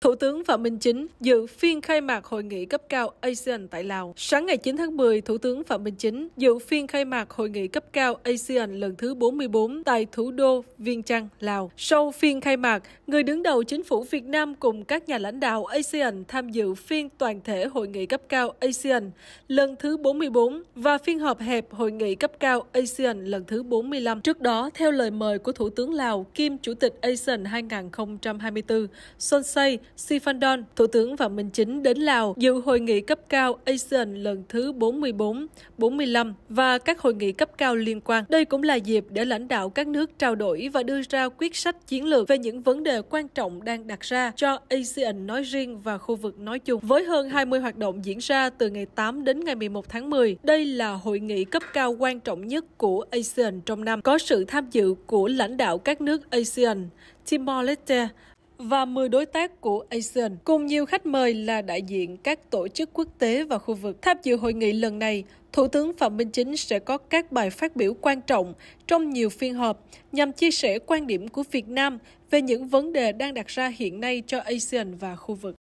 Thủ tướng Phạm Minh Chính dự phiên khai mạc hội nghị cấp cao ASEAN tại Lào. Sáng ngày 9tháng 10, Thủ tướng Phạm Minh Chính dự phiên khai mạc hội nghị cấp cao ASEAN lần thứ 44 tại thủ đô Viêng Chăn, Lào. Sau phiên khai mạc, người đứng đầu chính phủ Việt Nam cùng các nhà lãnh đạo ASEAN tham dự phiên toàn thể hội nghị cấp cao ASEAN lần thứ 44 và phiên họp hẹp hội nghị cấp cao ASEAN lần thứ 45. Trước đó, theo lời mời của Thủ tướng Lào, kiêm Chủ tịch ASEAN 2024, Son Siphandon, Thủ tướng Phạm Minh Chính đến Lào dự hội nghị cấp cao ASEAN lần thứ 44, 45 và các hội nghị cấp cao liên quan. Đây cũng là dịp để lãnh đạo các nước trao đổi và đưa ra quyết sách chiến lược về những vấn đề quan trọng đang đặt ra cho ASEAN nói riêng và khu vực nói chung. Với hơn 20 hoạt động diễn ra từ ngày 8 đến ngày 11 tháng 10, đây là hội nghị cấp cao quan trọng nhất của ASEAN trong năm, có sự tham dự của lãnh đạo các nước ASEAN, Timor-Leste, và 10 đối tác của ASEAN, cùng nhiều khách mời là đại diện các tổ chức quốc tế và khu vực. Tham dự hội nghị lần này, Thủ tướng Phạm Minh Chính sẽ có các bài phát biểu quan trọng trong nhiều phiên họp nhằm chia sẻ quan điểm của Việt Nam về những vấn đề đang đặt ra hiện nay cho ASEAN và khu vực.